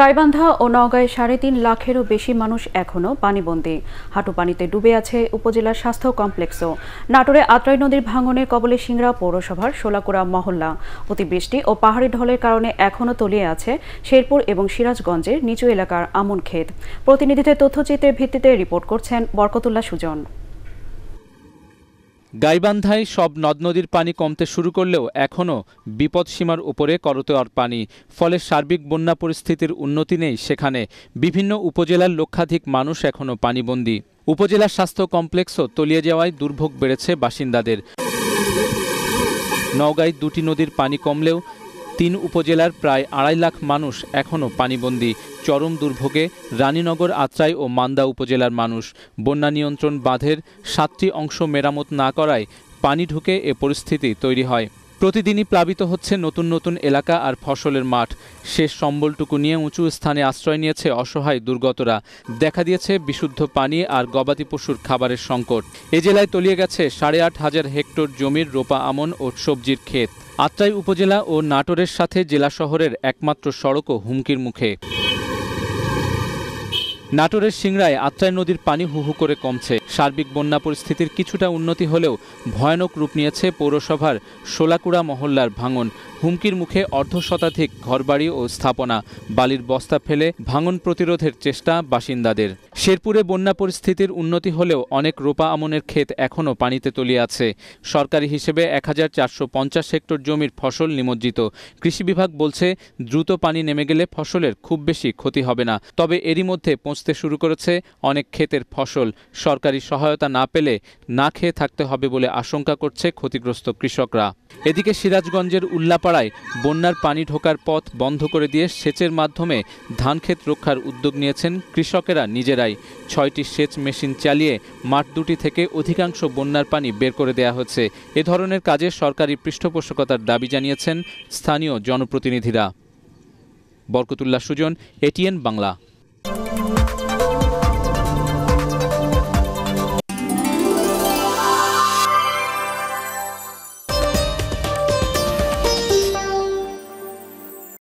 গাইবান্ধা ও নওগাঁয় সাড়ে তিন লাখেরও বেশি মানুষ এখনও পানিবন্দী হাঁটু পানিতে ডুবে আছে উপজেলার স্বাস্থ্য কমপ্লেক্সও নাটোরে আত্রাই নদীর ভাঙনে কবলে সিংড়া পৌরসভার সোলাকুড়া মহল্লা অতিবৃষ্টি ও পাহাড়ি ঢলের কারণে এখনও তলিয়ে আছে শেরপুর এবং সিরাজগঞ্জের নিচু এলাকার আমন ক্ষেত প্রতিনিধিদের তথ্যচিত্রের ভিত্তিতে রিপোর্ট করছেন বরকতুল্লাহ সুজন গাইবান্ধায় সব নদ নদীর পানি কমতে শুরু করলেও এখনও বিপদসীমার উপরে করতোয়ার পানি ফলে সার্বিক বন্যা পরিস্থিতির উন্নতি নেই সেখানে বিভিন্ন উপজেলার লক্ষাধিক মানুষ এখনও পানিবন্দী উপজেলার স্বাস্থ্য কমপ্লেক্সও তলিয়ে যাওয়ায় দুর্ভোগ বেড়েছে বাসিন্দাদের নওগাঁয় দুটি নদীর পানি কমলেও তিন উপজেলার প্রায় আড়াই লাখ মানুষ এখনও পানিবন্দী চরম দুর্ভোগে রানীনগর আত্রাই ও মান্দা উপজেলার মানুষ বন্যা নিয়ন্ত্রণ বাঁধের সাতটি অংশ মেরামত না করায় পানি ঢুকে এ পরিস্থিতি তৈরি হয় প্রতিদিনই প্লাবিত হচ্ছে নতুন নতুন এলাকা আর ফসলের মাঠ শেষ সম্বলটুকু নিয়ে উঁচু স্থানে আশ্রয় নিয়েছে অসহায় দুর্গতরা দেখা দিয়েছে বিশুদ্ধ পানি আর গবাদি পশুর খাবারের সংকট এ জেলায় তলিয়ে গেছে সাড়ে আট হাজার হেক্টর জমির রোপা আমন ও সবজির ক্ষেত আত্রাই উপজেলা ও নাটোরের সাথে জেলা শহরের একমাত্র সড়কও হুমকির মুখে নাটোরের সিংড়ায় আত্রাই নদীর পানি হুহু করে কমছে সার্বিক বন্যা পরিস্থিতির কিছুটা উন্নতি হলেও ভয়ানক রূপ নিয়েছে পৌরসভার শোলাকুড়া মহল্লার ভাঙন হুমকির মুখে অর্ধ শতাধিক ঘরবাড়ি ও স্থাপনা বালির বস্তা ফেলে ভাঙন প্রতিরোধের চেষ্টা বাসিন্দাদের শেরপুরে বন্যা পরিস্থিতির উন্নতি হলেও অনেক রোপা আমনের ক্ষেত এখনও পানিতে তলিয়ে আছে সরকারি হিসেবে এক হাজার হেক্টর জমির ফসল নিমজ্জিত কৃষি বিভাগ বলছে দ্রুত পানি নেমে গেলে ফসলের খুব বেশি ক্ষতি হবে না তবে এরই মধ্যে বুঝতে শুরু করেছে অনেক ক্ষেতের ফসল সরকারি সহায়তা না পেলে না খেয়ে থাকতে হবে বলে আশঙ্কা করছে ক্ষতিগ্রস্ত কৃষকরা এদিকে সিরাজগঞ্জের উল্লাপাড়ায় বন্যার পানি ঢোকার পথ বন্ধ করে দিয়ে সেচের মাধ্যমে ধানক্ষেত রক্ষার উদ্যোগ নিয়েছেন কৃষকেরা নিজেরাই ছয়টি সেচ মেশিন চালিয়ে মাঠ দুটি থেকে অধিকাংশ বন্যার পানি বের করে দেয়া হচ্ছে এ ধরনের কাজে সরকারি পৃষ্ঠপোষকতার দাবি জানিয়েছেন স্থানীয় জনপ্রতিনিধিরা বরকতুল্লাহ সুজন এটিএন বাংলা